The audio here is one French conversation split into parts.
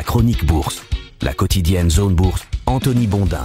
la chronique bourse, la quotidienne zone bourse, Anthony Bondin.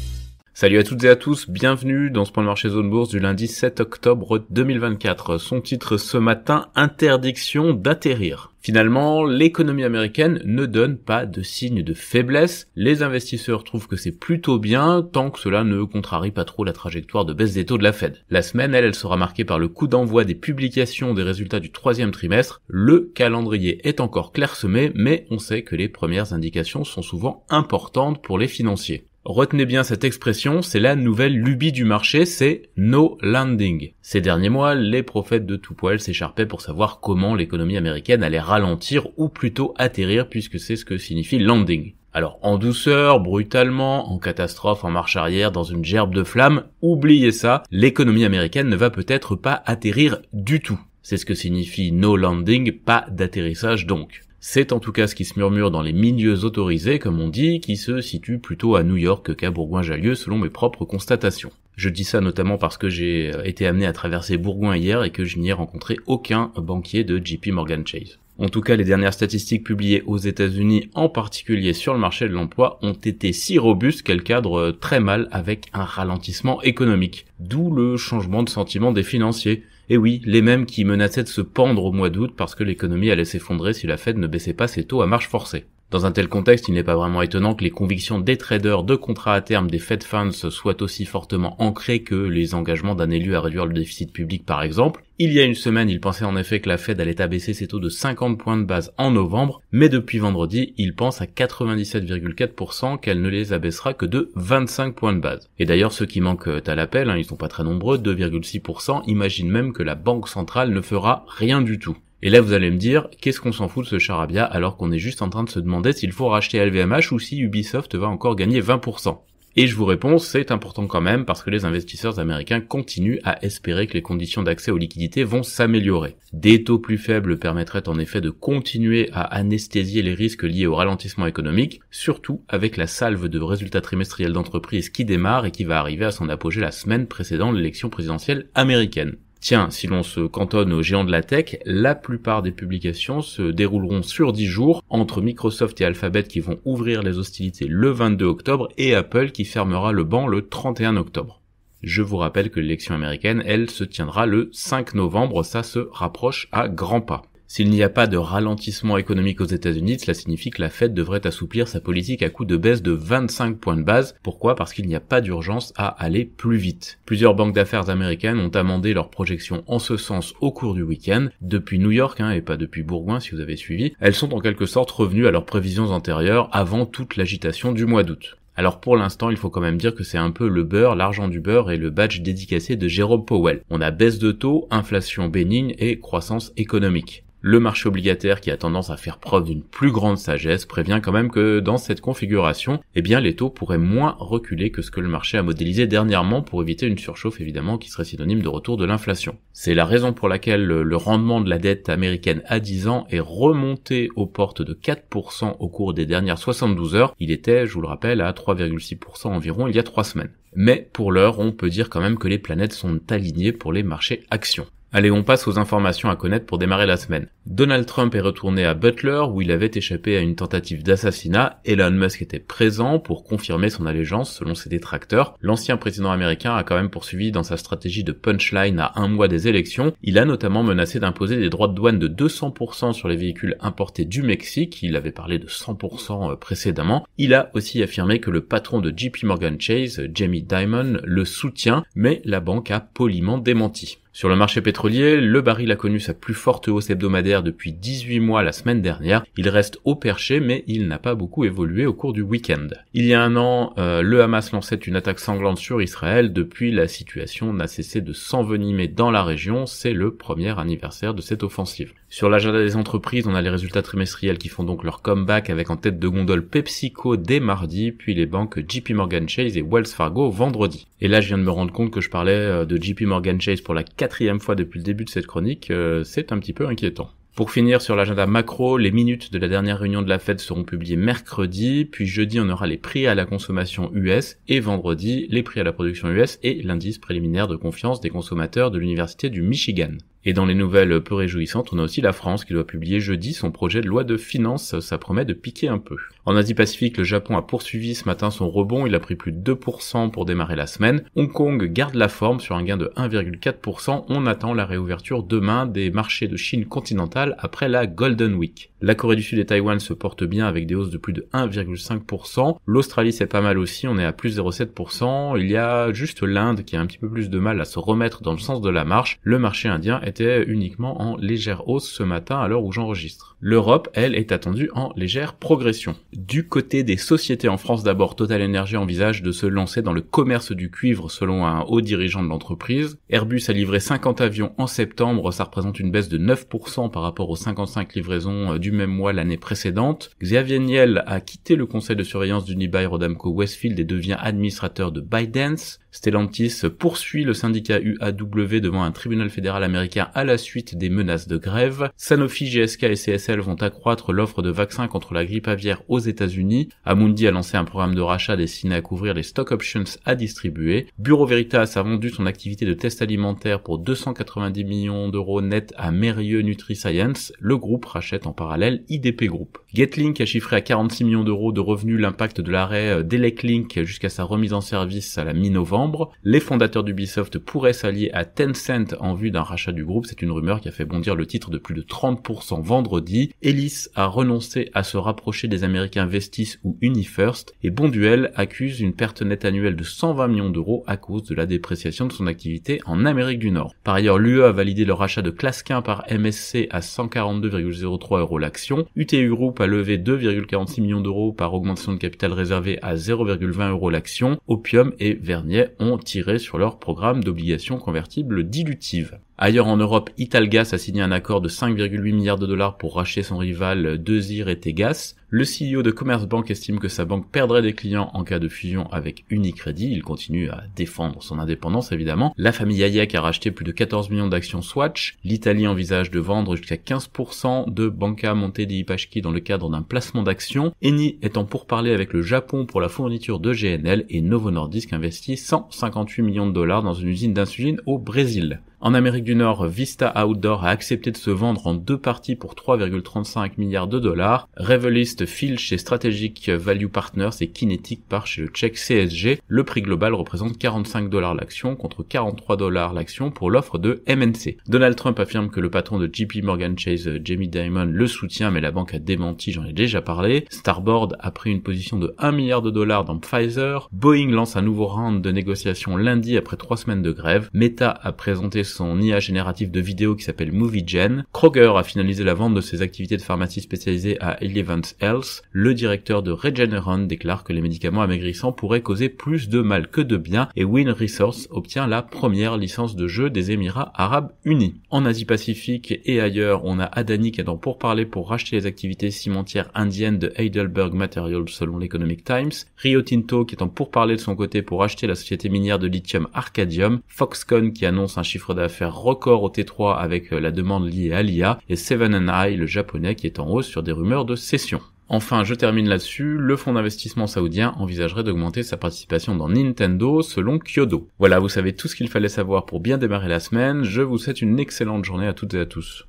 Salut à toutes et à tous, bienvenue dans ce point de marché zone bourse du lundi 7 octobre 2024. Son titre ce matin, Interdiction d'atterrir. Finalement, l'économie américaine ne donne pas de signe de faiblesse. Les investisseurs trouvent que c'est plutôt bien tant que cela ne contrarie pas trop la trajectoire de baisse des taux de la Fed. La semaine, elle, elle sera marquée par le coup d'envoi des publications des résultats du troisième trimestre. Le calendrier est encore clairsemé, mais on sait que les premières indications sont souvent importantes pour les financiers. Retenez bien cette expression, c'est la nouvelle lubie du marché, c'est no landing. Ces derniers mois, les prophètes de tout poil s'écharpaient pour savoir comment l'économie américaine allait ralentir ou plutôt atterrir puisque c'est ce que signifie landing. Alors en douceur, brutalement, en catastrophe, en marche arrière, dans une gerbe de flammes, oubliez ça, l'économie américaine ne va peut-être pas atterrir du tout. C'est ce que signifie no landing, pas d'atterrissage donc. C'est en tout cas ce qui se murmure dans les milieux autorisés, comme on dit, qui se situe plutôt à New York qu'à Bourgoin-Jallieu, selon mes propres constatations. Je dis ça notamment parce que j'ai euh, été amené à traverser Bourgoin hier et que je n'y ai rencontré aucun banquier de JP Morgan Chase. En tout cas, les dernières statistiques publiées aux États-Unis, en particulier sur le marché de l'emploi, ont été si robustes qu'elles cadrent euh, très mal avec un ralentissement économique. D'où le changement de sentiment des financiers. Et eh oui, les mêmes qui menaçaient de se pendre au mois d'août parce que l'économie allait s'effondrer si la Fed ne baissait pas ses taux à marche forcée. Dans un tel contexte, il n'est pas vraiment étonnant que les convictions des traders de contrats à terme des Fed Funds soient aussi fortement ancrées que les engagements d'un élu à réduire le déficit public par exemple. Il y a une semaine, il pensait en effet que la Fed allait abaisser ses taux de 50 points de base en novembre, mais depuis vendredi, il pense à 97,4% qu'elle ne les abaissera que de 25 points de base. Et d'ailleurs, ceux qui manquent à l'appel, ils hein, ils sont pas très nombreux, 2,6%, imaginent même que la Banque centrale ne fera rien du tout. Et là, vous allez me dire, qu'est-ce qu'on s'en fout de ce charabia alors qu'on est juste en train de se demander s'il faut racheter LVMH ou si Ubisoft va encore gagner 20%. Et je vous réponds, c'est important quand même parce que les investisseurs américains continuent à espérer que les conditions d'accès aux liquidités vont s'améliorer. Des taux plus faibles permettraient en effet de continuer à anesthésier les risques liés au ralentissement économique, surtout avec la salve de résultats trimestriels d'entreprise qui démarre et qui va arriver à son apogée la semaine précédant l'élection présidentielle américaine. Tiens, si l'on se cantonne aux géants de la tech, la plupart des publications se dérouleront sur 10 jours entre Microsoft et Alphabet qui vont ouvrir les hostilités le 22 octobre et Apple qui fermera le banc le 31 octobre. Je vous rappelle que l'élection américaine, elle, se tiendra le 5 novembre, ça se rapproche à grands pas. S'il n'y a pas de ralentissement économique aux États-Unis, cela signifie que la Fed devrait assouplir sa politique à coup de baisse de 25 points de base. Pourquoi Parce qu'il n'y a pas d'urgence à aller plus vite. Plusieurs banques d'affaires américaines ont amendé leurs projections en ce sens au cours du week-end, depuis New York hein, et pas depuis Bourgoin si vous avez suivi. Elles sont en quelque sorte revenues à leurs prévisions antérieures avant toute l'agitation du mois d'août. Alors pour l'instant, il faut quand même dire que c'est un peu le beurre, l'argent du beurre et le badge dédicacé de Jérôme Powell. On a baisse de taux, inflation bénigne et croissance économique. Le marché obligataire qui a tendance à faire preuve d'une plus grande sagesse prévient quand même que dans cette configuration, eh bien les taux pourraient moins reculer que ce que le marché a modélisé dernièrement pour éviter une surchauffe évidemment qui serait synonyme de retour de l'inflation. C'est la raison pour laquelle le rendement de la dette américaine à 10 ans est remonté aux portes de 4% au cours des dernières 72 heures. Il était, je vous le rappelle, à 3,6% environ il y a 3 semaines. Mais pour l'heure, on peut dire quand même que les planètes sont alignées pour les marchés actions. Allez, on passe aux informations à connaître pour démarrer la semaine. Donald Trump est retourné à Butler où il avait échappé à une tentative d'assassinat. Elon Musk était présent pour confirmer son allégeance selon ses détracteurs. L'ancien président américain a quand même poursuivi dans sa stratégie de punchline à un mois des élections. Il a notamment menacé d'imposer des droits de douane de 200% sur les véhicules importés du Mexique. Il avait parlé de 100% euh, précédemment. Il a aussi affirmé que le patron de JP Morgan Chase, Jamie Dimon, le soutient, mais la banque a poliment démenti. Sur le marché pétrolier, le baril a connu sa plus forte hausse hebdomadaire depuis 18 mois la semaine dernière. Il reste au perché, mais il n'a pas beaucoup évolué au cours du week-end. Il y a un an, euh, le Hamas lançait une attaque sanglante sur Israël. Depuis, la situation n'a cessé de s'envenimer dans la région. C'est le premier anniversaire de cette offensive. Sur l'agenda des entreprises, on a les résultats trimestriels qui font donc leur comeback avec en tête de gondole PepsiCo dès mardi, puis les banques JP Morgan Chase et Wells Fargo vendredi. Et là, je viens de me rendre compte que je parlais euh, de JP Morgan Chase pour la quatrième fois depuis le début de cette chronique, euh, c'est un petit peu inquiétant. Pour finir sur l'agenda macro, les minutes de la dernière réunion de la Fed seront publiées mercredi, puis jeudi on aura les prix à la consommation US et vendredi les prix à la production US et l'indice préliminaire de confiance des consommateurs de l'université du Michigan. Et dans les nouvelles peu réjouissantes, on a aussi la France qui doit publier jeudi son projet de loi de finances, ça promet de piquer un peu. En Asie-Pacifique, le Japon a poursuivi ce matin son rebond, il a pris plus de 2% pour démarrer la semaine. Hong Kong garde la forme sur un gain de 1,4%, on attend la réouverture demain des marchés de Chine continentale après la Golden Week. La Corée du Sud et Taïwan se portent bien avec des hausses de plus de 1,5%, l'Australie c'est pas mal aussi, on est à plus 0,7%, il y a juste l'Inde qui a un petit peu plus de mal à se remettre dans le sens de la marche, le marché indien était uniquement en légère hausse ce matin à l'heure où j'enregistre. L'Europe, elle, est attendue en légère progression. Du côté des sociétés en France, d'abord, Total Energy envisage de se lancer dans le commerce du cuivre selon un haut dirigeant de l'entreprise. Airbus a livré 50 avions en septembre, ça représente une baisse de 9% par rapport aux 55 livraisons euh, du même mois l'année précédente. Xavier Niel a quitté le conseil de surveillance d'Unibail Rodamco Westfield et devient administrateur de Bydance. Stellantis poursuit le syndicat UAW devant un tribunal fédéral américain à la suite des menaces de grève. Sanofi, GSK et CSL vont accroître l'offre de vaccins contre la grippe aviaire aux États-Unis. Amundi a lancé un programme de rachat destiné à couvrir les stock options à distribuer. Bureau Veritas a vendu son activité de test alimentaire pour 290 millions d'euros net à Merieux Nutriscience. Le groupe rachète en parallèle IDP Group. Getlink a chiffré à 46 millions d'euros de revenus l'impact de l'arrêt d'Electlink jusqu'à sa remise en service à la mi-novembre. Les fondateurs d'Ubisoft pourraient s'allier à Tencent en vue d'un rachat du groupe. C'est une rumeur qui a fait bondir le titre de plus de 30% vendredi. Ellis a renoncé à se rapprocher des Américains investissent ou UniFirst, et Bonduel accuse une perte nette annuelle de 120 millions d'euros à cause de la dépréciation de son activité en Amérique du Nord. Par ailleurs, l'UE a validé leur rachat de Clasquin par MSC à 142,03 euros l'action, UTU Group a levé 2,46 millions d'euros par augmentation de capital réservé à 0,20 euros l'action, Opium et Vernier ont tiré sur leur programme d'obligations convertibles dilutives. Ailleurs en Europe, Italgas a signé un accord de 5,8 milliards de dollars pour racheter son rival Dezir et Tegas. Le CEO de Commerce Bank estime que sa banque perdrait des clients en cas de fusion avec Unicredit. Il continue à défendre son indépendance évidemment. La famille Hayek a racheté plus de 14 millions d'actions Swatch. L'Italie envisage de vendre jusqu'à 15% de Banca Monte di Ipachki dans le cadre d'un placement d'actions. Eni étant pourparlé avec le Japon pour la fourniture de GNL et Novo Nordisk investit 158 millions de dollars dans une usine d'insuline au Brésil. En Amérique du Nord, Vista Outdoor a accepté de se vendre en deux parties pour 3,35 milliards de dollars, Revelist file chez Strategic Value Partners et Kinetic part chez le tchèque CSG. Le prix global représente 45 dollars l'action contre 43 dollars l'action pour l'offre de MNC. Donald Trump affirme que le patron de JP Morgan Chase, Jamie Dimon, le soutient mais la banque a démenti, j'en ai déjà parlé. Starboard a pris une position de 1 milliard de dollars dans Pfizer. Boeing lance un nouveau round de négociations lundi après trois semaines de grève. Meta a présenté son IA génératif de vidéo qui s'appelle MovieGen. Kroger a finalisé la vente de ses activités de pharmacie spécialisée à Elevents Health. Le directeur de Regeneron déclare que les médicaments amaigrissants pourraient causer plus de mal que de bien et Win Resource obtient la première licence de jeu des Émirats Arabes Unis. En Asie-Pacifique et ailleurs, on a Adani qui est en pourparler pour racheter les activités cimentières indiennes de Heidelberg Materials selon l'Economic Times. Rio Tinto qui est en pourparler de son côté pour acheter la société minière de lithium Arcadium. Foxconn qui annonce un chiffre faire record au T3 avec euh, la demande liée à l'IA et Seven and I, le japonais qui est en hausse sur des rumeurs de cession. Enfin, je termine là-dessus, le fonds d'investissement saoudien envisagerait d'augmenter sa participation dans Nintendo selon Kyodo. Voilà, vous savez tout ce qu'il fallait savoir pour bien démarrer la semaine, je vous souhaite une excellente journée à toutes et à tous.